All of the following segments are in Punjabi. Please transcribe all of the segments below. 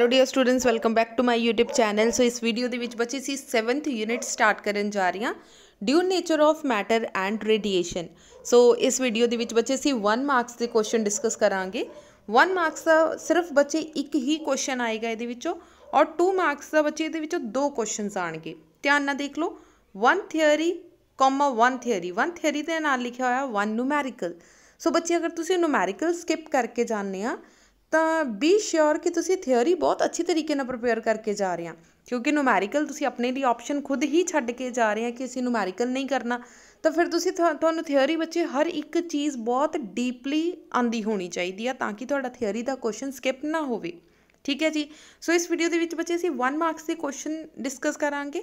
hello dear students welcome back to my YouTube channel so ਇਸ ਵੀਡੀਓ ਦੇ ਵਿੱਚ ਬੱਚੇ ਸੀ 7th ਯੂਨਿਟ ਸਟਾਰਟ ਕਰਨ ਜਾ ਰਹੀਆਂ dual nature of matter and radiation so ਇਸ ਵੀਡੀਓ ਦੇ ਵਿੱਚ ਬੱਚੇ ਸੀ 1 ਮਾਰਕਸ ਦੇ ਕੁਐਸਚਨ ਡਿਸਕਸ ਕਰਾਂਗੇ 1 ਮਾਰਕਸ ਦਾ ਸਿਰਫ ਬੱਚੇ ਇੱਕ ਹੀ ਕੁਐਸਚਨ ਆਏਗਾ ਇਹਦੇ ਵਿੱਚੋਂ ਔਰ 2 ਮਾਰਕਸ ਦਾ ਬੱਚੇ ਇਹਦੇ ਵਿੱਚੋਂ ਦੋ ਕੁਐਸਚਨਸ ਆਣਗੇ ਧਿਆਨ ਨਾਲ ਦੇਖ ਲਓ 1 ਥਿਅਰੀ ਕਮਾ 1 ਥਿਅਰੀ 1 ਥਿਅਰੀ ਦੇ ਨਾਲ ਲਿਖਿਆ ਹੋਇਆ 1 ਨੂਮੈਰੀਕਲ ਸੋ ਬੱਚੇ ਅਗਰ ਤੁਸੀਂ ਨੂਮੈਰੀਕਲ ਸਕਿਪ ਕਰਕੇ ਜਾਣਦੇ ਆ ਤਾਂ ਬੀ ਸ਼ੋਰ ਕਿ ਤੁਸੀਂ ਥਿਉਰੀ ਬਹੁਤ ਅੱਛੀ ਤਰੀਕੇ ਨਾਲ ਪ੍ਰਪੇਅਰ ਕਰਕੇ ਜਾ ਰਹੇ ਆ ਕਿਉਂਕਿ ਨੂਮੈਰੀਕਲ ਤੁਸੀਂ ਆਪਣੇ ਲਈ ਆਪਸ਼ਨ ਖੁਦ ਹੀ ਛੱਡ ਕੇ ਜਾ ਰਹੇ ਆ ਕਿ ਅਸੀਂ ਨੂਮੈਰੀਕਲ ਨਹੀਂ ਕਰਨਾ ਤਾਂ ਫਿਰ ਤੁਸੀਂ ਤੁਹਾਨੂੰ ਥਿਉਰੀ ਬੱਚੇ ਹਰ ਇੱਕ ਚੀਜ਼ ਬਹੁਤ ਡੀਪਲੀ ਆਂਦੀ ਹੋਣੀ ਚਾਹੀਦੀ ਆ ਤਾਂ ਕਿ ਤੁਹਾਡਾ ਥਿਉਰੀ ਦਾ ਕੁਐਸਚਨ ਸਕਿਪ ਨਾ ਹੋਵੇ ਠੀਕ ਹੈ ਜੀ ਸੋ ਇਸ ਵੀਡੀਓ ਦੇ ਵਿੱਚ ਬੱਚੇ ਅਸੀਂ 1 ਮਾਰਕਸ ਦੇ ਕੁਐਸਚਨ ਡਿਸਕਸ ਕਰਾਂਗੇ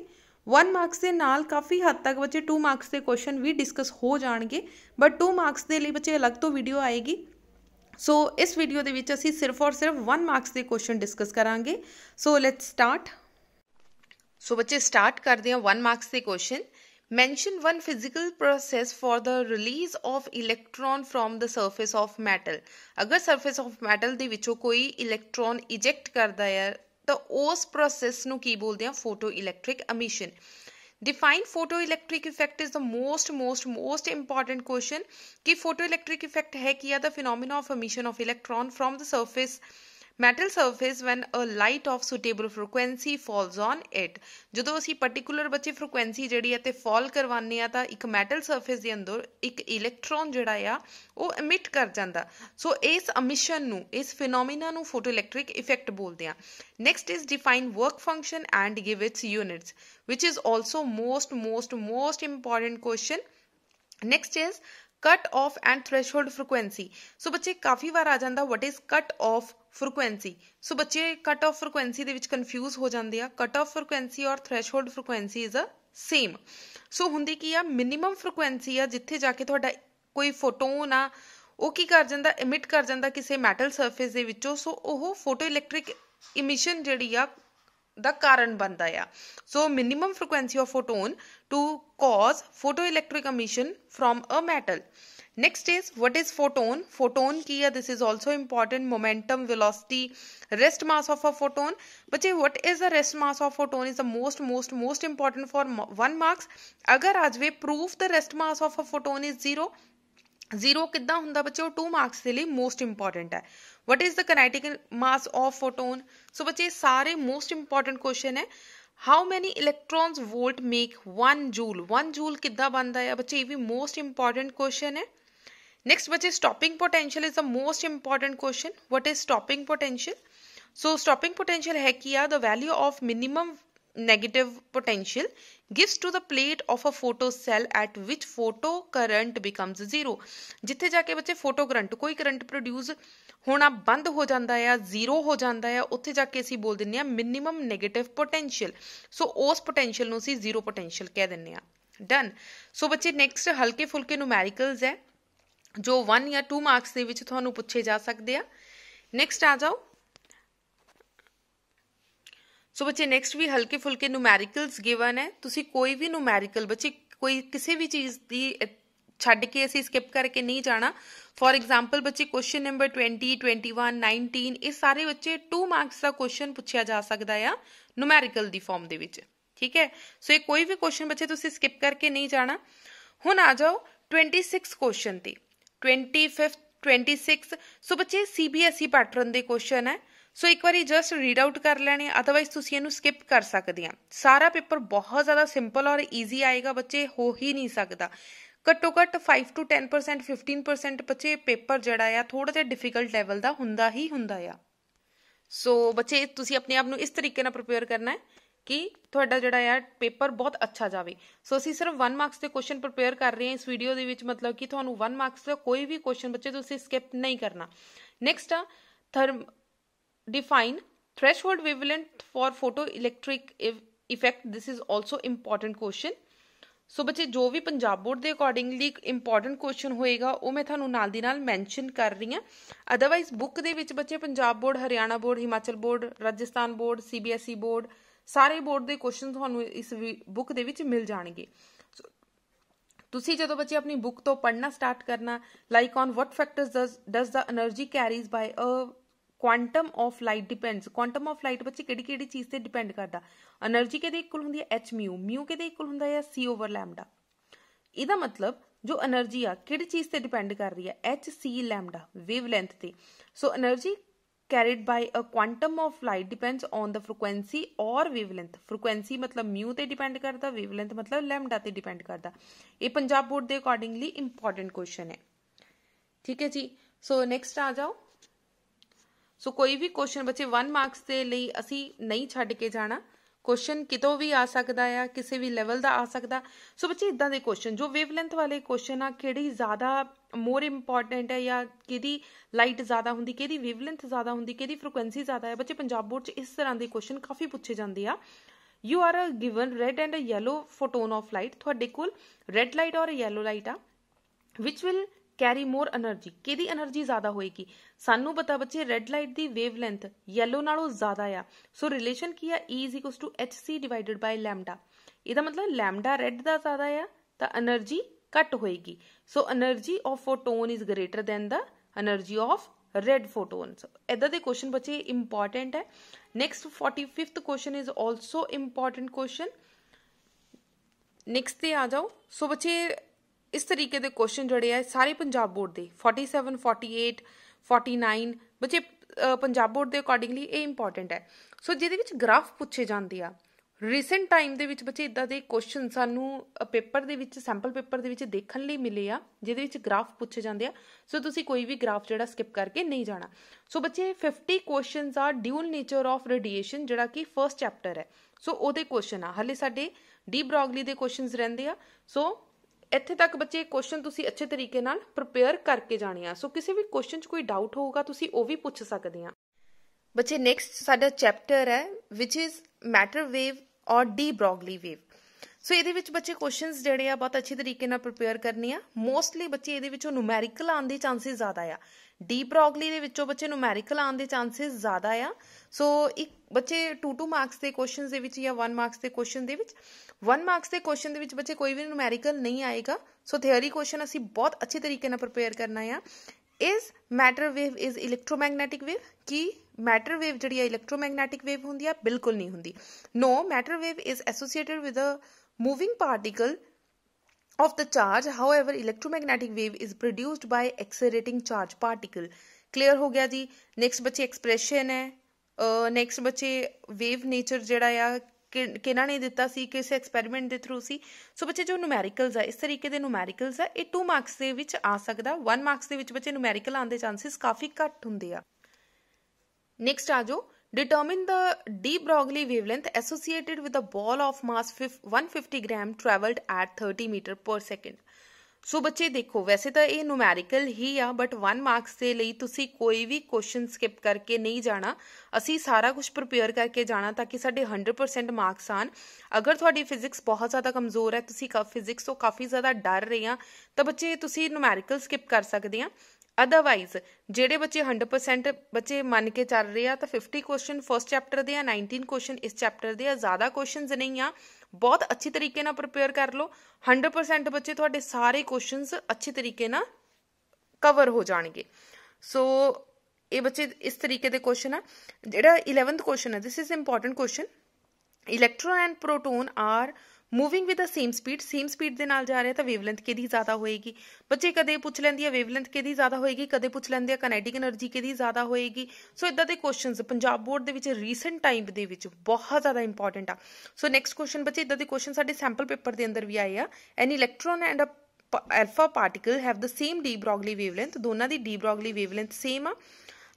1 ਮਾਰਕਸ ਦੇ ਨਾਲ ਕਾਫੀ ਹੱਦ ਤੱਕ ਬੱਚੇ 2 ਮਾਰਕਸ ਦੇ ਕੁਐਸਚਨ ਵੀ ਡਿਸਕਸ ਹੋ ਜਾਣਗੇ ਬਟ 2 ਮਾਰਕਸ ਦੇ ਲਈ ਬੱਚੇ ਅਲੱਗ ਤੋਂ ਵੀਡੀਓ ਆਏਗੀ ਸੋ ਇਸ ਵੀਡੀਓ ਦੇ ਵਿੱਚ ਅਸੀਂ ਸਿਰਫ ਔਰ ਸਿਰਫ 1 ਮਾਰਕਸ ਦੇ ਕੁਐਸਚਨ ਡਿਸਕਸ ਕਰਾਂਗੇ ਸੋ ਲੈਟਸ ਸਟਾਰਟ ਸੋ ਬੱਚੇ ਸਟਾਰਟ ਕਰਦੇ ਹਾਂ 1 ਮਾਰਕਸ ਦੇ question mention one physical process for the release of electron from the surface of metal ਅਗਰ ਸਰਫੇਸ ਆਫ ਮੈਟਲ ਦੇ ਵਿੱਚੋਂ ਕੋਈ ਇਲੈਕਟ੍ਰੋਨ ਇਜੈਕਟ ਕਰਦਾ ਹੈ ਤਾਂ ਉਸ ਪ੍ਰੋਸੈਸ ਨੂੰ ਕੀ ਬੋਲਦੇ ਆ photo electric emission define photoelectric effect is the most most most important question कि photoelectric effect है क्या the phenomena of emission of electron from the surface metal surface when a light of suitable frequency falls on it ਜਦੋਂ ਅਸੀਂ ਪਾਰਟਿਕੂਲਰ ਬੱਚੇ ਫ੍ਰੀਕਵੈਂਸੀ ਜਿਹੜੀ ਹੈ ਤੇ ਫਾਲ ਕਰਵਾਉਂਦੇ ਆ ਤਾਂ ਇੱਕ ਮੈਟਲ ਸਰਫੇਸ ਦੇ ਅੰਦਰ ਇੱਕ ਇਲੈਕਟ੍ਰੋਨ ਜਿਹੜਾ ਆ ਉਹ ਐਮਿਟ ਕਰ ਜਾਂਦਾ ਸੋ ਇਸ ਅਮਿਸ਼ਨ ਨੂੰ ਇਸ ਫੀਨੋਮੀਨਾ ਨੂੰ ਫੋਟੋਇਲੈਕਟ੍ਰਿਕ ਇਫੈਕਟ ਬੋਲਦੇ ਆ next is define work function and give its units which is also most most most important question next is cut off and threshold frequency so ਬੱਚੇ ਕਾਫੀ ਵਾਰ ਆ ਜਾਂਦਾ what is cut off frequency so ਬੱਚੇ ਕਟ ਆਫ ਫ੍ਰੀਕੁਐਂਸੀ ਦੇ ਵਿੱਚ ਕਨਫਿਊਜ਼ ਹੋ ਜਾਂਦੇ ਆ ਕਟ ਆਫ ਫ੍ਰੀਕੁਐਂਸੀ ਔਰ threshold frequency is a same so ਹੁੰਦੀ ਕੀ ਆ ਮਿਨੀਮਮ ਫ੍ਰੀਕੁਐਂਸੀ ਆ ਜਿੱਥੇ ਜਾ ਕੇ ਤੁਹਾਡਾ ਕੋਈ ਫੋਟੋਨ ਆ ਉਹ ਕੀ ਕਰ ਜਾਂਦਾ ਇਮਿਟ ਕਰ ਜਾਂਦਾ ਕਿਸੇ ਮੈਟਲ ਸਰਫੇਸ ਦੇ ਵਿੱਚੋਂ ਸੋ ਉਹ ਫੋਟੋ ਇਲੈਕਟ੍ਰਿਕ ਇਮਿਸ਼ਨ ਜਿਹੜੀ ਆ द कारण बनता है so minimum frequency of photon to cause photo electric emission from a metal next is what is photon photon की या this is also important momentum velocity rest mass of a photon बच्चे what is the rest mass of photon is the most most most important for one marks अगर आज we proof the rest mass of a photon is zero zero किदा होंगे बच्चे वो टू मार्क्स के लिए मोस्ट इंपोर्टेंट है what is the kinetic mass of photon so बच्चे सारे मोस्ट इंपॉर्टेंट क्वेश्चन है how many electrons volt make one joule one joule कि बनता है बच्चे ये भी मोस्ट इंपॉर्टेंट क्वेश्चन है नैक्सट बच्चे stopping potential is the most important question what is stopping potential so stopping potential है कि uh the value of minimum negative potential gives to the plate of a photo cell at which photo current becomes zero ਜਿੱਥੇ ਜਾ ਕੇ ਬੱਚੇ ਫੋਟੋ ਕਰੰਟ ਕੋਈ ਕਰੰਟ ਪ੍ਰੋਡਿਊਸ ਹੋਣਾ ਬੰਦ ਹੋ ਜਾਂਦਾ ਆ ਜ਼ੀਰੋ ਹੋ ਜਾਂਦਾ ਹੈ ਉੱਥੇ ਜਾ ਕੇ ਅਸੀਂ ਬੋਲ ਦਿੰਨੇ ਆ ਮਿਨਿਮਮ 네ਗੇਟਿਵ ਪੋਟੈਂਸ਼ੀਅਲ ਸੋ ਉਸ ਪੋਟੈਂਸ਼ੀਅਲ ਨੂੰ ਅਸੀਂ ਜ਼ੀਰੋ ਪੋਟੈਂਸ਼ੀਅਲ ਕਹਿ ਦਿੰਨੇ ਆ ਡਨ ਸੋ ਬੱਚੇ ਨੈਕਸਟ ਹਲਕੇ ਫੁਲਕੇ ਨੂਮੈਰੀਕਲਸ ਹੈ ਜੋ 1 ਜਾਂ 2 ਮਾਰਕਸ ਦੇ ਵਿੱਚ ਤੁਹਾਨੂੰ ਪੁੱਛੇ ਜਾ ਸਕਦੇ ਆ ਨੈਕਸਟ ਆ ਜਾਓ ਸੋ ਬੱਚੇ ਨੈਕਸਟ ਵੀ ਹਲਕੇ ਫੁਲਕੇ ਨੂਮੈਰੀਕਲਸ ਗਿਵਨ ਹੈ ਤੁਸੀਂ ਕੋਈ ਵੀ ਨੂਮੈਰੀਕਲ ਬੱਚੇ ਕੋਈ ਕਿਸੇ ਵੀ ਚੀਜ਼ ਦੀ ਛੱਡ ਕੇ ਅਸੀਂ ਸਕਿਪ ਕਰਕੇ ਨਹੀਂ ਜਾਣਾ ਫੋਰ ਐਗਜ਼ਾਮਪਲ ਬੱਚੇ ਕੁਐਸਚਨ ਨੰਬਰ 20 21 19 ਇਹ ਸਾਰੇ ਬੱਚੇ 2 ਮਾਰਕਸ ਦਾ ਕੁਐਸਚਨ ਪੁੱਛਿਆ ਜਾ ਸਕਦਾ ਆ ਨੂਮੈਰੀਕਲ ਦੀ ਫਾਰਮ ਦੇ ਵਿੱਚ ਠੀਕ ਹੈ ਸੋ ਇਹ ਕੋਈ ਵੀ ਕੁਐਸਚਨ ਬੱਚੇ ਤੁਸੀਂ ਸਕਿਪ ਕਰਕੇ ਨਹੀਂ ਜਾਣਾ ਹੁਣ ਆ ਜਾਓ 26 ਕੁਐਸਚਨ ਤੇ 25 26 ਸੋ ਬੱਚੇ ਸੀਬੀਐਸਈ ਪੈਟਰਨ e ਦੇ ਕੁਐਸਚਨ ਹੈ ਸੋ ਇੱਕ ਵਾਰੀ ਜਸਟ ਰੀਡ ਆਊਟ ਕਰ ਲੈਣੀ ਅਦਰਵਾਈਜ਼ ਤੁਸੀਂ ਇਹਨੂੰ ਸਕਿਪ ਕਰ ਸਕਦੇ ਆ ਸਾਰਾ ਪੇਪਰ ਬਹੁਤ ਜ਼ਿਆਦਾ ਸਿੰਪਲ ਔਰ ਈਜ਼ੀ ਆਏਗਾ ਬੱਚੇ ਹੋ ਹੀ ਨਹੀਂ ਸਕਦਾ ਘੱਟੋ ਘੱਟ 5 ਤੋਂ 10% 15% ਬੱਚੇ ਪੇਪਰ ਜਿਹੜਾ ਆ ਥੋੜਾ ਜਿਹਾ ਡਿਫਿਕਲਟ ਲੈਵਲ ਦਾ ਹੁੰਦਾ ਹੀ ਹੁੰਦਾ ਆ ਸੋ ਬੱਚੇ ਤੁਸੀਂ ਆਪਣੇ ਆਪ ਨੂੰ ਇਸ ਤਰੀਕੇ ਨਾਲ ਪ੍ਰੀਪੇਅਰ ਕਰਨਾ ਹੈ ਕਿ ਤੁਹਾਡਾ ਜਿਹੜਾ ਆ ਪੇਪਰ ਬਹੁਤ ਅੱਛਾ ਜਾਵੇ ਸੋ ਅਸੀਂ ਸਿਰਫ 1 ਮਾਰਕਸ ਦੇ ਕੁਐਸਚਨ ਪ੍ਰੀਪੇਅਰ ਕਰ ਰਹੇ ਹਾਂ ਇਸ ਵੀਡੀਓ ਦੇ ਵਿੱਚ ਮਤਲਬ ਕਿ ਤੁਹਾਨੂੰ 1 ਮਾਰਕਸ ਦਾ ਕੋਈ ਵੀ ਕੁਐਸਚਨ ਬੱਚੇ ਤੁਸੀਂ ਸਕਿਪ ਨਹੀਂ ਕਰਨਾ ਨੈਕਸਟ ਆ define threshold wavelength for photoelectric effect this is also important question so ਬੱਚੇ ਜੋ ਵੀ ਪੰਜਾਬ ਬੋਰਡ ਦੇ ਅਕੋਰਡਿੰਗਲੀ ਇੰਪੋਰਟੈਂਟ ਕੁਐਸਚਨ ਹੋਏਗਾ ਉਹ ਮੈਂ ਤੁਹਾਨੂੰ ਨਾਲ ਦੀ ਨਾਲ ਮੈਂਸ਼ਨ ਕਰ ਰਹੀ ਹਾਂ ਅਦਰਵਾਈਜ਼ ਬੁੱਕ ਦੇ ਵਿੱਚ ਬੱਚੇ Punjab board Haryana board Himachal board Rajasthan board CBSE board ਸਾਰੇ ਬੋਰਡ ਦੇ ਕੁਐਸਚਨ ਤੁਹਾਨੂੰ ਇਸ ਬੁੱਕ ਦੇ ਵਿੱਚ ਮਿਲ ਜਾਣਗੇ ਤੁਸੀਂ ਜਦੋਂ ਬੱਚੇ ਆਪਣੀ ਬੁੱਕ ਤੋਂ ਪੜ੍ਹਨਾ ਸਟਾਰਟ ਕਰਨਾ like on what factors does the energy carries by a quantum of light depends quantum of light बच्चे केड़ी चीज से डिपेंड करता एनर्जी के इक्वल होंगी एच म्यू म्यू के इक्वल होंगे या सी ओवर लैमडा इदा मतलब जो एनर्जी आ कि चीज से डिपेंड कर रही है H C lambda wavelength से so energy carried by a quantum of light depends on the frequency और वेवलेंथ फ्रीक्वेंसी मतलब म्यू पर डिपेंड करता वेवलेंथ मतलब लैमडा ते डिपेंड करता यह पंजाब बोर्ड के अकॉर्डिंगली इंपॉर्टेंट क्वेश्चन है ठीक है जी सो so, नेक्स्ट आ जाओ ਸੋ ਕੋਈ ਵੀ ਕੁਐਸਚਨ ਬੱਚੇ 1 ਮਾਰਕਸ ਦੇ ਲਈ ਅਸੀਂ ਨਹੀਂ ਛੱਡ ਕੇ ਜਾਣਾ ਕੁਐਸਚਨ ਕਿਤੋਂ ਵੀ ਆ ਸਕਦਾ ਆ ਕਿਸੇ ਵੀ ਲੈਵਲ ਦਾ ਆ ਸਕਦਾ ਸੋ ਬੱਚੇ ਇਦਾਂ ਦੇ ਕੁਐਸਚਨ ਜੋ ਵੇਵਲੈਂਥ ਵਾਲੇ ਕੁਐਸਚਨ ਆ ਕਿਹੜੀ ਜ਼ਿਆਦਾ ਮੋਰ ਇੰਪੋਰਟੈਂਟ ਹੈ ਜਾਂ ਕਿਹਦੀ ਲਾਈਟ ਜ਼ਿਆਦਾ ਹੁੰਦੀ ਕਿਹਦੀ ਵੇਵਲੈਂਥ ਜ਼ਿਆਦਾ ਹੁੰਦੀ ਕਿਹਦੀ ਫ੍ਰੀਕੁਐਂਸੀ ਜ਼ਿਆਦਾ ਹੈ ਬੱਚੇ ਪੰਜਾਬ ਬੋਰਡ 'ਚ ਇਸ ਤਰ੍ਹਾਂ ਦੇ ਕੁਐਸਚਨ ਕਾਫੀ ਪੁੱਛੇ ਜਾਂਦੇ ਆ you are a given red and a yellow photon of light ਤੁਹਾਡੇ ਕੋਲ ਰੈੱਡ ਲਾਈਟ ਔਰ ਯੈਲੋ ਲਾਈਟ ਆ which will carry more energy केदी एनर्जी ज्यादा होएगी सानू पता बच्चे रेड लाइट दी वेवलेंथ येलो नालों ज्यादा आ सो रिलेशन की है E is equals to H C divided by lambda इदा मतलब लैमडा रेड दा ज्यादा आ ता एनर्जी कट होएगी so energy of photon is greater than the energy of red photon इदा के क्वेश्चन बच्चे इंपॉर्टेंट है next forty fifth question is also important question next ते आ जाओ सो so, बच्चे ਇਸ ਤਰੀਕੇ ਦੇ ਕੁਐਸਚਨ ਜਿਹੜੇ ਆ ਸਾਰੇ ਪੰਜਾਬ ਬੋਰਡ ਦੇ 47 48 49 ਬੱਚੇ ਪੰਜਾਬ ਬੋਰਡ ਦੇ ਅਕੋਰਡਿੰਗਲੀ ਇਹ ਇੰਪੋਰਟੈਂਟ ਹੈ ਸੋ ਜਿਹਦੇ ਵਿੱਚ ਗ੍ਰਾਫ ਪੁੱਛੇ ਜਾਂਦੇ ਆ ਰੀਸੈਂਟ ਟਾਈਮ ਦੇ ਵਿੱਚ ਬੱਚੇ ਇਦਾਂ ਦੇ ਕੁਐਸਚਨ ਸਾਨੂੰ ਪੇਪਰ ਦੇ ਵਿੱਚ ਸੈਂਪਲ ਪੇਪਰ ਦੇ ਵਿੱਚ ਦੇਖਣ ਲਈ ਮਿਲੇ ਆ ਜਿਹਦੇ ਵਿੱਚ ਗ੍ਰਾਫ ਪੁੱਛੇ ਜਾਂਦੇ ਆ ਸੋ ਤੁਸੀਂ ਕੋਈ ਵੀ ਗ੍ਰਾਫ ਜਿਹੜਾ ਸਕਿਪ ਕਰਕੇ ਨਹੀਂ ਜਾਣਾ ਸੋ ਬੱਚੇ 50 ਕੁਐਸਚਨਸ ਆ ਡਿਊਲ ਨੇਚਰ ਆਫ ਰੇਡੀਏਸ਼ਨ ਜਿਹੜਾ ਕਿ ਫਰਸਟ ਚੈਪਟਰ ਹੈ ਸੋ ਉਹਦੇ ਕੁਐਸਚਨ ਆ ਹਲੇ ਸਾਡੇ ਡੀ ਬ੍ਰੋਗਲੀ ਦੇ ਕੁਐਸਚਨਸ ਰਹਿੰਦੇ ਆ ਸੋ ਇੱਥੇ ਤੱਕ ਬੱਚੇ ਕੁਐਸਚਨ ਤੁਸੀਂ ਅੱਛੇ ਤਰੀਕੇ ਨਾਲ ਪ੍ਰਿਪੇਅਰ ਕਰਕੇ ਜਾਣੇ ਆ ਸੋ ਕਿਸੇ ਵੀ ਕੁਐਸਚਨ 'ਚ ਕੋਈ ਡਾਊਟ ਹੋਊਗਾ ਤੁਸੀਂ ਉਹ ਵੀ ਪੁੱਛ ਸਕਦੇ ਆ ਬੱਚੇ ਨੈਕਸਟ ਸਾਡਾ ਚੈਪਟਰ ਹੈ ਵਿਚ ਇਜ਼ ਮੈਟਰ ਵੇਵ ਔਰ ਡੀ ਬ੍ਰੋਗਲੀ ਵੇਵ ਸੋ ਇਹਦੇ ਵਿੱਚ ਬੱਚੇ ਕੁਐਸਚਨਸ ਜਿਹੜੇ ਆ ਬਹੁਤ ਅੱਛੇ ਤਰੀਕੇ ਨਾਲ ਪ੍ਰਿਪੇਅਰ ਕਰਨੇ ਆ ਮੋਸਟਲੀ ਬੱਚੇ ਇਹਦੇ ਵਿੱਚੋਂ ਨੂਮੈਰੀਕਲ ਆਉਣ ਦੇ ਚਾਂਸਸ ਜ਼ਿਆਦਾ ਆ ਡੀ ਬ੍ਰੋਗਲੀ ਦੇ ਵਿੱਚੋਂ ਬੱਚੇ ਨੂਮੈਰੀਕਲ ਆਉਣ ਦੇ ਚਾਂਸਸ ਜ਼ਿਆਦਾ ਆ ਸੋ ਇੱਕ ਬੱਚੇ 2 2 ਮਾਰਕਸ ਦੇ ਕੁਐਸਚਨਸ ਦੇ ਵਿੱਚ ਜਾਂ 1 ਮਾਰਕਸ ਦੇ ਕੁਐਸਚਨ ਦੇ ਵਿੱਚ 1 ਮਾਰਕਸ ਦੇ ਕੁਐਸਚਨ ਦੇ ਵਿੱਚ ਬੱਚੇ ਕੋਈ ਵੀ ਨੂਮੈਰੀਕਲ ਨਹੀਂ ਆਏਗਾ ਸੋ ਥਿਅਰੀ ਕੁਐਸਚਨ ਅਸੀਂ ਬਹੁਤ ਅੱਛੇ ਤਰੀਕੇ ਨਾਲ ਪ੍ਰਪੇਅਰ ਕਰਨਾ ਆ is matter wave is electromagnetic wave ਕੀ ਮੈਟਰ ਵੇਵ ਜਿਹੜੀ ਹੈ ਇਲੈਕਟ੍ਰੋਮੈਗਨੈਟਿਕ ਵੇਵ ਹੁੰਦੀ ਆ ਬਿਲਕੁਲ ਨਹੀਂ ਹੁੰਦੀ no matter wave is associated with a moving particle of the charge however electromagnetic wave is produced by accelerating charge particle clear ਹੋ ਗਿਆ ਜੀ ਨੈਕਸਟ ਬੱਚੇ ਐਕਸਪ੍ਰੈਸ਼ਨ ਹੈ ਨੈਕਸਟ ਬੱਚੇ ਵੇਵ ਨੇਚਰ ਜਿਹੜਾ ਆ ਕਿਹਨਾਂ ਨੇ ਦਿੱਤਾ ਸੀ ਕਿਸ ਐਕਸਪੈਰੀਮੈਂਟ ਦੇ ਥਰੂ ਸੀ ਸੋ ਬੱਚੇ ਜੋ ਨੂਮੈਰੀਕਲਸ ਆ ਇਸ ਤਰੀਕੇ ਦੇ ਨੂਮੈਰੀਕਲਸ ਆ ਇਹ 2 ਮਾਰਕਸ ਦੇ ਵਿੱਚ ਆ ਸਕਦਾ 1 ਮਾਰਕਸ ਦੇ ਵਿੱਚ ਬੱਚੇ ਨੂਮੈਰੀਕਲ ਆਉਣ ਦੇ ਚਾਂਸਸ ਕਾਫੀ ਘੱਟ ਹੁੰਦੇ ਆ ਨੈਕਸਟ ਆ ਜੋ determine ਦਾ de Broglie wavelength associated with a ball of mass 150 gram travelled at 30 metre per second so ਬੱਚੇ ਦੇਖੋ ਵੈਸੇ ਤਾਂ ਇਹ ਨੂਮੈਰੀਕਲ ਹੀ ਆ ਬਟ 1 ਮਾਰਕਸ ਦੇ ਲਈ ਤੁਸੀਂ ਕੋਈ ਵੀ ਕੁਐਸਚਨ ਸਕਿਪ ਕਰਕੇ ਨਹੀਂ ਜਾਣਾ ਅਸੀਂ ਸਾਰਾ ਕੁਝ ਪ੍ਰਪੇਅਰ ਕਰਕੇ ਜਾਣਾ ਤਾਂ ਕਿ ਸਾਡੇ 100% ਮਾਰਕਸ ਆਣ ਅਗਰ ਤੁਹਾਡੀ ਫਿਜ਼ਿਕਸ ਬਹੁਤ ਜ਼ਿਆਦਾ ਕਮਜ਼ੋਰ ਹੈ ਤੁਸੀਂ ਫਿਜ਼ਿਕਸ ਤੋਂ ਕਾਫੀ ਜ਼ਿਆਦਾ ਡਰ ਰਹੇ ਆ ਤਾਂ ਬੱਚੇ ਤੁਸੀਂ ਨੂਮੈਰੀਕਲ ਸਕਿਪ ਕਰ ਸਕਦੇ ਆ ਅਦਰਵਾਈਜ਼ ਜਿਹੜੇ ਬੱਚੇ 100% ਬੱਚੇ ਮੰਨ ਕੇ ਚੱਲ ਰਹੇ ਆ ਤਾਂ 50 ਕੁਐਸਚਨ ਫਰਸਟ ਚੈਪਟਰ ਦੇ ਆ 19 ਕੁਐਸਚਨ ਇਸ ਚੈਪਟਰ ਦੇ ਆ ਜ਼ਿਆਦਾ ਕੁਐਸਚਨਸ ਨਹੀਂ ਆ ਬਹੁਤ ਅੱਛੀ ਤਰੀਕੇ ਨਾਲ ਪ੍ਰਿਪੇਅਰ ਕਰ ਲਓ 100% ਬੱਚੇ ਤੁਹਾਡੇ ਸਾਰੇ ਕੁਐਸਚਨਸ ਅੱਛੇ ਤਰੀਕੇ ਨਾਲ ਕਵਰ ਹੋ ਜਾਣਗੇ ਸੋ ਇਹ ਬੱਚੇ ਇਸ ਤਰੀਕੇ ਦੇ ਕੁਐਸਚਨ ਆ ਜਿਹੜਾ 11th ਕੁਐਸਚਨ ਹੈ this is important question electron and proton are moving with a same speed same speed ਦੇ ਨਾਲ ਜਾ ਰਿਹਾ ਤਾਂ ਵੇਵਲੈਂਥ ਕਿਹਦੀ ਜ਼ਿਆਦਾ ਹੋਏਗੀ ਬੱਚੇ ਕਦੇ ਪੁੱਛ ਲੈਂਦੀ ਆ ਵੇਵਲੈਂਥ ਕਿਹਦੀ ਜ਼ਿਆਦਾ ਹੋਏਗੀ ਕਦੇ ਪੁੱਛ ਲੈਂਦੇ ਆ ਕਾਈਨੈਟਿਕ એનર્ਜੀ ਕਿਹਦੀ ਜ਼ਿਆਦਾ ਹੋਏਗੀ ਸੋ ਇਦਾਂ ਦੇ ਕੁਐਸਚਨਸ ਪੰਜਾਬ ਬੋਰਡ ਦੇ ਵਿੱਚ ਰੀਸੈਂਟ ਟਾਈਮ ਦੇ ਵਿੱਚ ਬਹੁਤ ਜ਼ਿਆਦਾ ਇੰਪੋਰਟੈਂਟ ਆ ਸੋ ਨੈਕਸਟ ਕੁਐਸਚਨ ਬੱਚੇ ਇਦਾਂ ਦੇ ਕੁਐਸਚਨ ਸਾਡੇ ਸੈਂਪਲ ਪੇਪਰ ਦੇ ਅੰਦਰ ਵੀ ਆਏ ਆ an electron and a alpha particle have the same de Broglie wavelength ਦੋਨਾਂ ਦੀ ਡੀ ਬ੍ਰੋਗਲੀ ਵੇਵਲੈਂਥ ਸੇਮ ਆ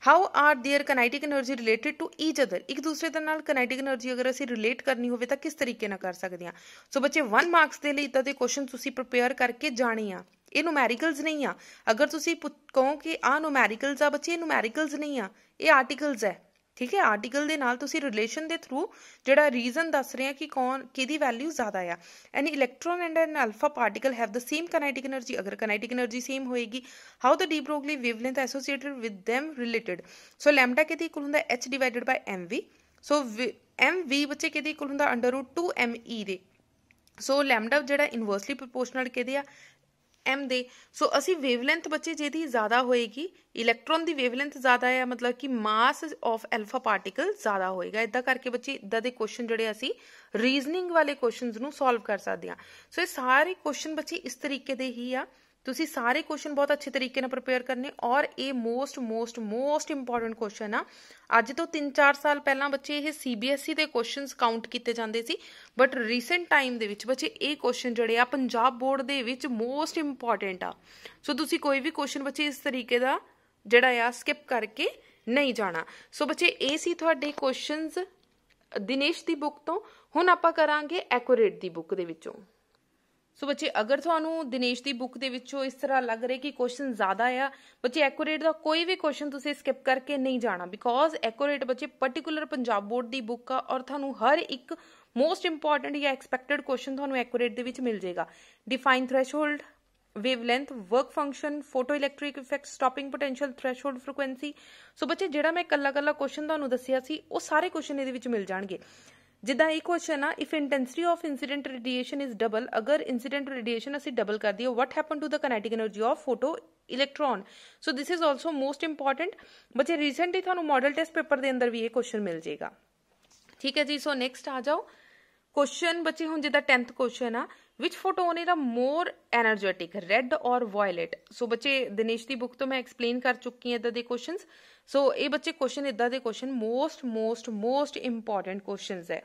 how are their kinetic energy related to each other ਇੱਕ ਦੂਸਰੇ ਦੇ ਨਾਲ ਕਾਈਨੈਟਿਕ એનર્ਜੀ ਅਗਰ ਅਸੀਂ ਰਿਲੇਟ ਕਰਨੀ ਹੋਵੇ ਤਾਂ ਕਿਸ ਤਰੀਕੇ ਨਾਲ ਕਰ ਸਕਦੇ ਹਾਂ ਸੋ ਬੱਚੇ 1 ਮਾਰਕਸ ਦੇ ਲਈ ਇਦਾਂ ਦੇ ਕੁਐਸਚਨ ਤੁਸੀਂ ਪ੍ਰਪੇਅਰ ਕਰਕੇ ਜਾਣੇ ਆ ਇਹ ਨੂਮੈਰੀਕਲਸ ਨਹੀਂ ਆ ਅਗਰ ਤੁਸੀਂ ਕਹੋ ਕਿ ਆ ਨੂਮੈਰੀਕਲਸ ਆ ਬੱਚੇ ਇਹ ਨੂਮੈਰੀਕਲਸ ਨਹੀਂ ਆ ਇਹ ਆਰਟੀਕਲਸ ਹੈ ਠੀਕ ਹੈ ਆਰਟੀਕਲ ਦੇ ਨਾਲ ਤੁਸੀਂ ਰਿਲੇਸ਼ਨ ਦੇ ਥਰੂ ਜਿਹੜਾ ਰੀਜ਼ਨ ਦੱਸ ਰਹੇ ਆ ਕਿ ਕੌਣ ਕਿਹਦੀ ਵੈਲਿਊ ਜ਼ਿਆਦਾ ਆ an electron and an alpha particle have the same kinetic energy ਅਗਰ ਕਾਈਨੈਟਿਕ એનર્ਜੀ ਸੇਮ ਹੋਏਗੀ how the de Broglie wavelength associated with them related so lambda ਕਿਹਦੀ ਇਕੁਅਲ ਹੁੰਦਾ H divided by M V so M V ਬੱਚੇ ਕਿਹਦੀ ਇਕੁਅਲ ਹੁੰਦਾ ਅੰਡਰ ਰੂਟ 2 ਐਮ ਈ ਦੇ ਸੋ ਲੈਮਡਾ ਜਿਹੜਾ ਇਨਵਰਸਲੀ ਪ੍ਰੋਪੋਰਸ਼ਨਲ ਕਿਹਦੇ ਆ ਐਮ ਦੇ ਸੋ ਅਸੀਂ ਵੇਵਲੈਂਥ ਬੱਚੇ ਜਿਹਦੀ ਜ਼ਿਆਦਾ ਹੋਏਗੀ ਇਲੈਕਟ੍ਰੋਨ ਦੀ ਵੇਵਲੈਂਥ ਜ਼ਿਆਦਾ ਹੈ ਮਤਲਬ ਕਿ ਮਾਸ ਆਫ ਅਲਫਾ ਪਾਰਟੀਕਲ ਜ਼ਿਆਦਾ ਹੋਏਗਾ ਇਦਾਂ ਕਰਕੇ ਬੱਚੇ ਇਦਾਂ ਦੇ ਕੁਐਸਚਨ ਜਿਹੜੇ ਅਸੀਂ ਰੀਜ਼ਨਿੰਗ ਵਾਲੇ ਕੁਐਸਚਨਸ ਨੂੰ ਸੋਲਵ ਕਰ ਸਕਦੇ ਹਾਂ ਸੋ ਇਹ ਸਾਰੇ ਕੁਐਸਚਨ ਬੱਚੇ ਇਸ ਤਰੀਕੇ ਦੇ ਹੀ ਆ ਤੁਸੀਂ ਸਾਰੇ ਕੁਐਸਚਨ ਬਹੁਤ ਅੱਛੇ ਤਰੀਕੇ ਨਾਲ ਪ੍ਰਪੇਅਰ ਕਰਨੇ ਔਰ ਇਹ most most most important question ਆ ਅੱਜ ਤੋਂ 3-4 ਸਾਲ ਪਹਿਲਾਂ ਬੱਚੇ ਇਹ ਸੀਬੀਐਸਈ e ਦੇ ਕੁਐਸਚਨਸ ਕਾਊਂਟ ਕੀਤੇ ਜਾਂਦੇ ਸੀ ਬਟ ਰੀਸੈਂਟ ਟਾਈਮ ਦੇ ਵਿੱਚ ਬੱਚੇ ਇਹ ਕੁਐਸਚਨ ਜਿਹੜੇ ਆ ਪੰਜਾਬ ਬੋਰਡ ਦੇ ਵਿੱਚ ਮੋਸਟ ਇੰਪੋਰਟੈਂਟ ਆ ਸੋ ਤੁਸੀਂ ਕੋਈ ਵੀ ਕੁਐਸਚਨ ਬੱਚੇ ਇਸ ਤਰੀਕੇ ਦਾ ਜਿਹੜਾ ਆ ਸਕਿਪ ਕਰਕੇ ਨਹੀਂ ਜਾਣਾ ਸੋ ਬੱਚੇ ਇਹ ਸੀ ਤੁਹਾਡੇ ਕੁਐਸਚਨਸ ਦਿਨੇਸ਼ ਦੀ ਬੁੱਕ ਤੋਂ ਹੁਣ ਆਪਾਂ ਕਰਾਂਗੇ ਐਕੂਰੇਟ ਦੀ ਬੁੱਕ ਦੇ ਵਿੱਚੋਂ ਸੋ ਬੱਚੇ ਅਗਰ ਤੁਹਾਨੂੰ ਦਿਨੇਸ਼ ਦੀ ਬੁੱਕ ਦੇ ਵਿੱਚੋਂ ਇਸ ਤਰ੍ਹਾਂ ਲੱਗ ਰਿਹਾ ਕਿ ਕੁਐਸਚਨ ਜ਼ਿਆਦਾ ਆ ਬੱਚੇ ਐਕੂਰੇਟ ਦਾ ਕੋਈ ਵੀ ਕੁਐਸਚਨ ਤੁਸੀਂ ਸਕਿਪ ਕਰਕੇ ਨਹੀਂ ਜਾਣਾ ਬਿਕੋਜ਼ ਐਕੂਰੇਟ ਬੱਚੇ ਪਾਰਟਿਕੂਲਰ ਪੰਜਾਬ ਬੋਰਡ ਦੀ ਬੁੱਕ ਆ ਔਰ ਤੁਹਾਨੂੰ ਹਰ ਇੱਕ ਮੋਸਟ ਇੰਪੋਰਟੈਂਟ ਜਾਂ ਐਕਸਪੈਕਟਡ ਕੁਐਸਚਨ ਤੁਹਾਨੂੰ ਐਕੂਰੇਟ ਦੇ ਵਿੱਚ ਮਿਲ ਜਾਏਗਾ define threshold wavelength work function photoelectric effect stopping potential threshold frequency so ਬੱਚੇ ਜਿਹੜਾ ਮੈਂ ਕੱਲਾ ਕੱਲਾ ਕੁਐਸਚਨ ਤੁਹਾਨੂੰ ਦੱਸਿਆ ਸੀ ਉਹ ਸਾਰੇ ਕੁਐਸਚਨ ਇਹਦੇ ਵਿੱਚ ਮਿਲ ਜਾਣਗੇ ਜਿੱਦਾਂ ਇਹ ਕੁਐਸਚਨ ਆ if intensity of incident radiation is double ਅਗਰ ਇਨਸੀਡੈਂਟ ਰੇਡੀਏਸ਼ਨ ਅਸੀਂ ਡਬਲ ਕਰ ਦਈਏ what happen to the kinetic energy of photoelectron so this is also most important ਬੱਚੇ ਰੀਸੈਂਟਲੀ ਤੁਹਾਨੂੰ ਮਾਡਲ ਟੈਸਟ ਪੇਪਰ ਦੇ ਅੰਦਰ ਵੀ ਇਹ ਕੁਐਸਚਨ ਮਿਲ ਜੇਗਾ ਠੀਕ ਹੈ ਜੀ ਸੋ ਨੈਕਸਟ ਆ ਜਾਓ ਕੁਐਸਚਨ ਬੱਚੇ ਹੁਣ ਜਿਹਦਾ 10th ਕੁਐਸਚਨ ਆ which photon is a more energetic red or violet so ਬੱਚੇ ਦਿਨੇਸ਼ ਦੀ ਬੁੱਕ ਤੋਂ ਮੈਂ ਐਕਸਪਲੇਨ ਕਰ ਚੁੱਕੀ ਹਾਂ ਇਦਾਂ ਦੇ ਕੁਐਸਚਨਸ ਸੋ ਇਹ ਬੱਚੇ ਕੁਐਸਚਨ ਇਦਾਂ ਦੇ question most most most important questions ਹੈ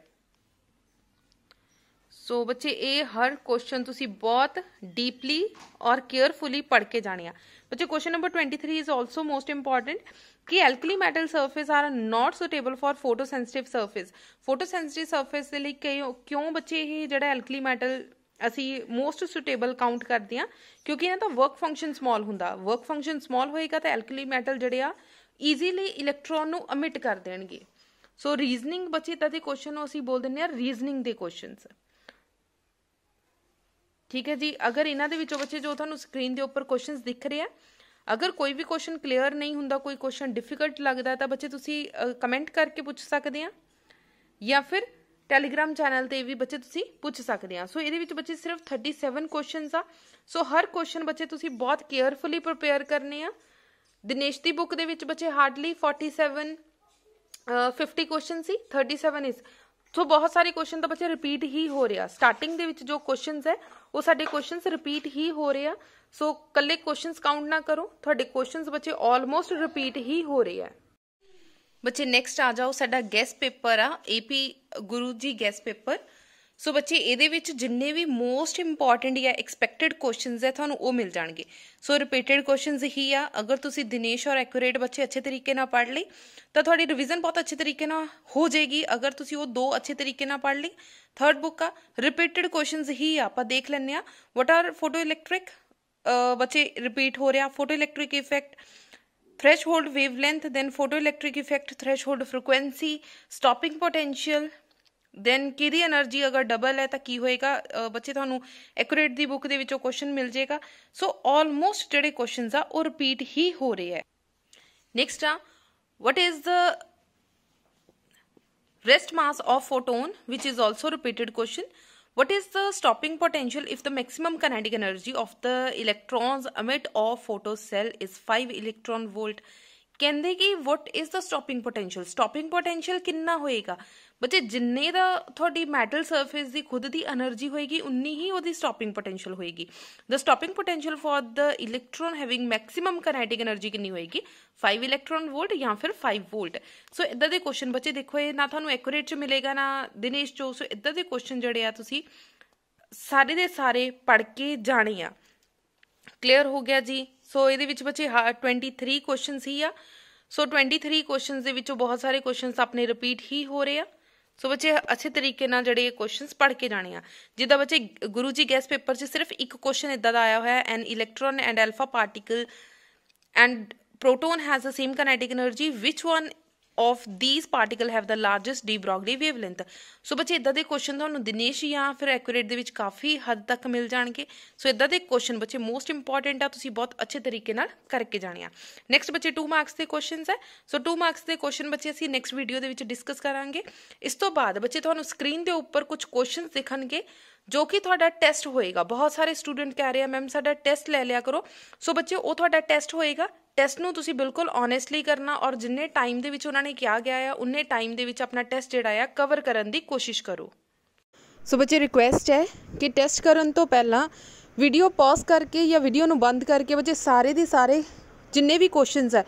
ਸੋ ਬੱਚੇ ਇਹ ਹਰ ਕੁਐਸਚਨ ਤੁਸੀਂ ਬਹੁਤ ਡੀਪਲੀ ਔਰ ਕੇਅਰਫੁਲੀ ਪੜ੍ਹ ਕੇ ਜਾਣਿਆ ਬੱਚੇ question number 23 is also most important ਕਿ alkali metal surface are not suitable for photosensitive surface photosensitive surface ਦੇ ਲਈ ਕਿਉਂ ਬੱਚੇ ਇਹ ਜਿਹੜਾ ਐਲਕਲੀ ਮੈਟਲ ਅਸੀਂ ਮੋਸਟ ਸੂਟੇਬਲ ਕਾਊਂਟ ਕਰਦੇ ਆ ਕਿਉਂਕਿ ਇਹਨਾਂ ਦਾ ਵਰਕ ਫੰਕਸ਼ਨ ਸਮਾਲ ਹੁੰਦਾ ਵਰਕ ਫੰਕਸ਼ਨ ਸਮਾਲ ਹੋਏਗਾ ਤਾਂ ਐਲਕਲੀ ਮੈਟਲ ਜਿਹੜੇ ਆ ਈਜ਼ੀਲੀ ਇਲੈਕਟ੍ਰੋਨ ਨੂੰ ਅਮਿਟ ਕਰ ਦੇਣਗੇ ਸੋ ਰੀਜ਼ਨਿੰਗ ਬੱਚੇ ਤਾਂ ਦੇ ਕੁਐਸਚਨ ਨੂੰ ਅਸੀਂ ਬੋਲ ਦਿੰਨੇ ਆ ਰੀਜ਼ਨਿੰਗ ਦੇ ਕੁਐਸਚਨਸ ਠੀਕ ਹੈ ਜੀ ਅਗਰ ਇਹਨਾਂ ਦੇ ਵਿੱਚੋਂ ਬੱਚੇ ਜੋ ਤੁਹਾਨੂੰ ਸਕਰੀਨ ਦੇ ਉੱਪਰ ਕੁਐਸਚਨਸ ਦਿਖ ਰਹੇ ਆ ਅਗਰ ਕੋਈ ਵੀ ਕੁਐਸਚਨ ਕਲੀਅਰ ਨਹੀਂ ਹੁੰਦਾ ਕੋਈ ਕੁਐਸਚਨ ਡਿਫਿਕਲਟ ਲੱਗਦਾ ਤਾਂ ਬੱਚੇ ਤੁਸੀਂ ਕਮੈਂਟ ਕਰਕੇ ਪੁੱਛ ਸਕਦੇ ਆ ਜਾਂ ਫਿਰ ਟੈਲੀਗ੍ਰam ਚੈਨਲ ਤੇ ਵੀ ਬੱਚੇ ਤੁਸੀਂ ਪੁੱਛ ਸਕਦੇ ਆ ਸੋ ਇਹਦੇ ਵਿੱਚ ਬੱਚੇ ਸਿਰਫ 37 ਕੁਐਸਚਨਸ ਆ ਸੋ ਹਰ ਕੁਐਸਚਨ ਬੱਚੇ ਤੁਸੀਂ ਬਹੁਤ ਕੇਅਰਫੁਲੀ ਪ੍ਰਿਪੇਅਰ ਕਰਨੇ ਆ ਦਿਨੇਸ਼ ਦੀ ਬੁੱਕ ਦੇ ਵਿੱਚ ਬੱਚੇ ਹਾਰਡਲੀ 47 50 ਕੁਐਸਚਨ ਸੀ 37 ਇਸ ਸੋ ਬਹੁਤ ਸਾਰੇ ਕੁਐਸਚਨ ਤਾਂ ਬੱਚੇ ਰਿਪੀਟ ਹੀ ਹੋ ਰਿਹਾ ਸਟਾਰਟਿੰਗ ਦੇ ਵਿੱਚ ਜੋ ਕੁਐਸਚਨਸ ਹੈ ਉਹ ਸਾਡੇ ਕੁਐਸਚਨਸ ਰਿਪੀਟ ਹੀ ਹੋ ਰਹੇ ਆ ਸੋ ਕੱਲੇ ਕੁਐਸਚਨਸ ਕਾਊਂਟ ਨਾ ਕਰੋ ਤੁਹਾਡੇ ਕੁਐਸਚਨਸ ਬੱਚੇ ਆਲਮੋਸਟ ਰਿਪੀਟ ਹੀ ਹੋ ਰਹੇ ਆ ਬੱਚੇ ਨੈਕਸਟ ਆ ਜਾਓ ਸਾਡਾ ਗੈਸ ਪੇਪਰ ਆ AP Guru ji guess paper so ਬੱਚੇ ਇਹਦੇ ਵਿੱਚ ਜਿੰਨੇ ਵੀ ਮੋਸਟ ਇੰਪੋਰਟੈਂਟ ਜਾਂ ਐਕਸਪੈਕਟਡ ਕੁਐਸਚਨਸ ਹੈ ਤੁਹਾਨੂੰ ਉਹ ਮਿਲ ਜਾਣਗੇ ਸੋ ਰਿਪੀਟਡ ਕੁਐਸਚਨਸ ਹੀ ਆ ਅਗਰ ਤੁਸੀਂ ਦਿਨੇਸ਼ ਔਰ ਐਕੂਰੇਟ ਬੱਚੇ ਅੱਛੇ ਤਰੀਕੇ ਨਾਲ ਪੜ੍ਹ ਲਈ ਤਾਂ ਤੁਹਾਡੀ ਰਿਵੀਜ਼ਨ ਬਹੁਤ ਅੱਛੇ ਤਰੀਕੇ ਨਾਲ ਹੋ ਜਾਏਗੀ ਅਗਰ ਤੁਸੀਂ ਉਹ ਦੋ ਅੱਛੇ ਤਰੀਕੇ ਨਾਲ ਪੜ੍ਹ ਲਈ ਥਰਡ ਬੁੱਕ ਆ ਰਿਪੀਟਡ ਕੁਐਸਚਨਸ ਹੀ ਆ ਆਪਾਂ ਦੇਖ ਲੈਂਦੇ ਆ ਵਾਟ ਆਰ ਫੋਟੋ ਇਲੈਕਟ੍ਰਿਕ ਬੱਚੇ ਰਿਪੀਟ ਹੋ ਰਿਹਾ photoelectric effect threshold wavelength then photoelectric effect threshold frequency stopping potential then ਕਿਹਦੀ એનર્ਜੀ ਅਗਰ ਡਬਲ ਹੈ ਤਾਂ ਕੀ ਹੋਏਗਾ ਬੱਚੇ ਤੁਹਾਨੂੰ ਐਕੂਰੇਟ ਦੀ ਬੁੱਕ ਦੇ ਵਿੱਚੋਂ ਕੁਐਸਚਨ ਮਿਲ ਜਾਏਗਾ ਸੋ ਆਲਮੋਸਟ ਜਿਹੜੇ ਕੁਐਸਚਨਸ ਆ ਉਹ ਰਿਪੀਟ ਹੀ ਹੋ ਰਹੇ ਹੈ ਨੈਕਸਟ ਆ what is the rest mass of photon which is also repeated question what is the stopping potential if the maximum kinetic energy of the electrons emit of photocell is 5 electron volt ਕਹਿੰਦੇ ਕਿ what is the stopping potential stopping potential ਕਿੰਨਾ ਹੋਏਗਾ ਬੱਚੇ ਜਿੰਨੇ ਦਾ ਤੁਹਾਡੀ ਮੈਟਲ ਸਰਫੇਸ ਦੀ ਖੁਦ ਦੀ એનર્ਜੀ ਹੋਏਗੀ ਉਨੀ ਹੀ ਉਹਦੀ ਸਟਾਪਿੰਗ ਪੋਟੈਂਸ਼ੀਅਲ ਹੋਏਗੀ the stopping potential for the electron having maximum kinetic energy ਕਿੰਨੀ ਹੋਏਗੀ 5 ਇਲੈਕਟ੍ਰੋਨ ਵੋਲਟ ਜਾਂ ਫਿਰ 5 ਵੋਲਟ ਸੋ ਇਦਾਂ ਦੇ ਕੁਐਸਚਨ ਬੱਚੇ ਦੇਖੋ ਇਹ ਨਾ ਤੁਹਾਨੂੰ ਐਕੂਰੇਟ ਚ ਮਿਲੇਗਾ ਨਾ ਦਿਨੇਸ਼ ਚੋ ਸੋ ਇਦਾਂ ਦੇ ਕੁਐਸਚਨ ਜਿਹੜੇ ਆ ਤੁਸੀਂ ਸਾਰੇ ਦੇ ਸਾਰੇ ਪੜ ਕੇ ਜਾਣੇ ਆ ਕਲੀਅਰ ਹੋ ਗਿਆ ਜੀ ਸੋ ਇਹਦੇ ਵਿੱਚ ਬੱਚੇ 23 ਕੁਐਸਚਨ ਹੀ ਆ ਸੋ 23 ਕੁਐਸਚਨਸ ਦੇ ਵਿੱਚੋਂ ਬਹੁਤ ਸਾਰੇ ਕੁਐਸਚਨਸ ਆਪਣੇ ਰਿਪੀਟ ਹੀ ਹੋ ਰਹੇ ਆ ਸੋ ਬੱਚੇ ਅੱਛੇ ਤਰੀਕੇ ਨਾਲ ਜਿਹੜੇ ਕੁਐਸਚਨਸ ਪੜ੍ਹ ਕੇ ਜਾਣੇ ਆ ਜਿੱਦਾਂ ਬੱਚੇ ਗੁਰੂ ਜੀ ਗੈਸ ਪੇਪਰ 'ਚ ਸਿਰਫ ਇੱਕ ਕੁਐਸਚਨ ਇਦਾਂ ਦਾ ਆਇਆ ਹੋਇਆ an electron and alpha particle and proton has a same kinetic energy which one of these particle have the largest de Broglie wavelength so ਬੱਚੇ ਇਦਾਂ ਦੇ ਕੁਐਸਚਨ ਤੁਹਾਨੂੰ ਦਿਨੇਸ਼ ਜਾਂ ਫਿਰ ਐਕੂਰੇਟ ਦੇ ਵਿੱਚ ਕਾਫੀ ਹੱਦ ਤੱਕ ਮਿਲ ਜਾਣਗੇ ਸੋ ਇਦਾਂ ਦੇ ਕੁਐਸਚਨ ਬੱਚੇ ਮੋਸਟ ਇੰਪੋਰਟੈਂਟ ਆ ਤੁਸੀਂ ਬਹੁਤ ਅੱਛੇ ਤਰੀਕੇ ਨਾਲ ਕਰਕੇ ਜਾਣਿਆ ਨੈਕਸਟ ਬੱਚੇ 2 ਮਾਰਕਸ ਦੇ ਕੁਐਸਚਨਸ ਹੈ ਸੋ 2 ਮਾਰਕਸ ਦੇ ਕੁਐਸਚਨ ਬੱਚੇ ਅਸੀਂ ਨੈਕਸਟ ਵੀਡੀਓ ਦੇ ਵਿੱਚ ਡਿਸਕਸ ਕਰਾਂਗੇ ਇਸ ਤੋਂ ਬਾਅਦ ਬੱਚੇ ਤੁਹਾਨੂੰ ਸਕਰੀਨ ਦੇ ਉੱਪਰ ਕੁਝ ਕੁਐਸਚਨਸ ਦਿਖਣਗੇ ਜੋ ਕਿ ਤੁਹਾਡਾ ਟੈਸਟ ਹੋਏਗਾ ਬਹੁਤ ਸਾਰੇ ਸਟੂਡੈਂਟ ਕਹਿ ਰਹੇ ਆ ਮੈਮ ਸਾਡਾ ਟੈਸਟ ਲੈ ਲਿਆ ਕਰੋ ਸੋ ਬੱਚੇ ਉਹ ਤੁਹਾਡਾ ਟੈਸਟ ਹੋਏਗਾ ਟੈਸਟ ਨੂੰ ਤੁਸੀਂ ਬਿਲਕੁਲ ਓਨੈਸਟਲੀ ਕਰਨਾ ਔਰ ਜਿੰਨੇ ਟਾਈਮ ਦੇ ਵਿੱਚ ਉਹਨਾਂ ਨੇ ਕਿਹਾ ਗਿਆ ਆ ਉਨੇ ਟਾਈਮ ਦੇ ਵਿੱਚ ਆਪਣਾ ਟੈਸਟ ਜਿਹੜਾ ਆ ਕਵਰ ਕਰਨ ਦੀ ਕੋਸ਼ਿਸ਼ ਕਰੋ ਸੋ ਬੱਚੇ ਰਿਕੁਐਸਟ ਹੈ ਕਿ ਟੈਸਟ ਕਰਨ ਤੋਂ ਪਹਿਲਾਂ ਵੀਡੀਓ ਪਾਜ਼ ਕਰਕੇ ਜਾਂ ਵੀਡੀਓ ਨੂੰ ਬੰਦ ਕਰਕੇ ਬੱਚੇ ਸਾਰੇ ਦੇ ਸਾਰੇ ਜਿੰਨੇ ਵੀ ਕੁਐਸਚਨਸ ਹੈ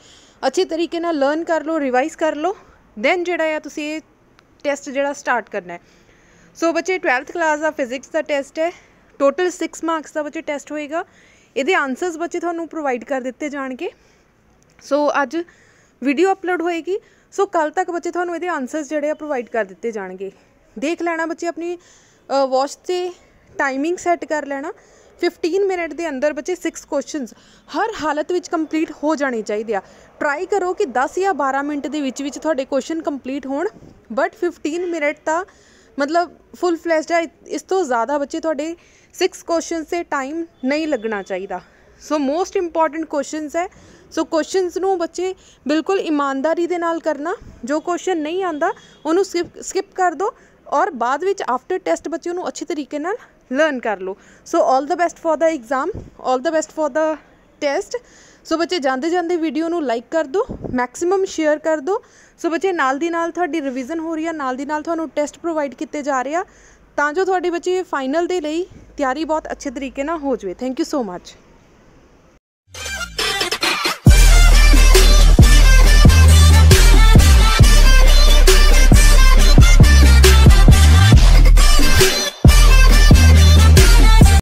ਅੱਛੇ ਤਰੀਕੇ ਨਾਲ ਲਰਨ ਕਰ ਲਓ ਰਿਵਾਈਜ਼ ਕਰ ਲਓ ਦੈਨ ਜਿਹੜਾ ਆ ਤੁਸੀਂ ਇਹ ਟੈਸਟ ਜਿਹੜਾ ਸਟਾਰਟ ਕਰਨਾ ਹੈ ਸੋ ਬੱਚੇ 12th ਕਲਾਸ ਦਾ ਫਿਜ਼ਿਕਸ ਦਾ ਟੈਸਟ ਹੈ ਟੋਟਲ 6 ਮਾਰਕਸ ਦਾ ਬੱਚੇ ਟੈਸਟ ਹੋਏਗਾ ਇਹਦੇ ਆਨਸਰਸ ਬੱਚੇ ਤੁਹਾਨੂੰ ਪ੍ਰੋਵਾਈਡ ਕਰ ਦਿੱਤੇ ਜਾਣਗੇ ਸੋ ਅੱਜ ਵੀਡੀਓ ਅਪਲੋਡ ਹੋਏਗੀ ਸੋ ਕੱਲ ਤੱਕ ਬੱਚੇ ਤੁਹਾਨੂੰ ਇਹਦੇ ਆਨਸਰਸ ਜਿਹੜੇ ਆ ਪ੍ਰੋਵਾਈਡ ਕਰ ਦਿੱਤੇ ਜਾਣਗੇ ਦੇਖ ਲੈਣਾ ਬੱਚੇ ਆਪਣੀ ਵਾਚ ਤੇ ਟਾਈਮਿੰਗ ਸੈੱਟ ਕਰ ਲੈਣਾ 15 ਮਿੰਟ ਦੇ ਅੰਦਰ ਬੱਚੇ 6 ਕੁਐਸਚਨਸ ਹਰ ਹਾਲਤ ਵਿੱਚ ਕੰਪਲੀਟ ਹੋ ਜਾਣੇ ਚਾਹੀਦੇ ਆ ਟਰਾਈ ਕਰੋ ਕਿ 10 ਜਾਂ 12 ਮਿੰਟ ਦੇ ਵਿੱਚ ਵਿੱਚ ਤੁਹਾਡੇ ਕੁਐਸਚਨ ਕੰਪਲੀਟ ਹੋਣ ਬਟ 15 ਮਿੰਟ ਤਾਂ ਮਤਲਬ ਫੁੱਲ ਫਲੈਸ਼ਡ ਹੈ ਇਸ ਤੋਂ ਜ਼ਿਆਦਾ ਬੱਚੇ ਤੁਹਾਡੇ 6 ਕੁਐਸਚਨਸ ਤੇ ਟਾਈਮ ਨਹੀਂ ਲੱਗਣਾ ਚਾਹੀਦਾ ਸੋ ਮੋਸਟ ਇੰਪੋਰਟੈਂਟ ਕੁਐਸਚਨਸ ਹੈ ਸੋ ਕੁਐਸਚਨਸ ਨੂੰ ਬੱਚੇ ਬਿਲਕੁਲ ਇਮਾਨਦਾਰੀ ਦੇ ਨਾਲ ਕਰਨਾ ਜੋ ਕੁਐਸਚਨ ਨਹੀਂ ਆਂਦਾ ਉਹਨੂੰ ਸਕਿਪ ਸਕਿਪ ਕਰ ਦਿਓ ਔਰ ਬਾਅਦ ਵਿੱਚ ਆਫਟਰ ਟੈਸਟ ਬੱਚੇ ਉਹਨੂੰ ਅੱਛੇ ਤਰੀਕੇ ਨਾਲ ਲਰਨ ਕਰ ਲਓ so all the best for the exam all the best for the test so ਬੱਚੇ ਜਾਂਦੇ ਜਾਂਦੇ ਵੀਡੀਓ ਨੂੰ ਲਾਈਕ ਕਰ ਦਿਓ ਮੈਕਸਿਮਮ ਸ਼ੇਅਰ ਕਰ ਦਿਓ ਸੋ ਬੱਚੇ ਨਾਲ ਦੀ ਨਾਲ ਤੁਹਾਡੀ ਰਿਵੀਜ਼ਨ ਹੋ ਰਹੀ ਆ ਨਾਲ ਦੀ ਨਾਲ ਤੁਹਾਨੂੰ ਟੈਸਟ ਪ੍ਰੋਵਾਈਡ ਕੀਤੇ ਜਾ ਰਹੇ ਆ ਤਾਂ ਜੋ ਤੁਹਾਡੇ ਬੱਚੇ ਫਾਈਨਲ ਦੇ ਲਈ ਤਿਆਰੀ ਬਹੁਤ ਅੱਛੇ ਤਰੀਕੇ ਨਾਲ ਹੋ ਜਵੇ ਥੈਂਕ ਯੂ ਸੋ ਮੱਚ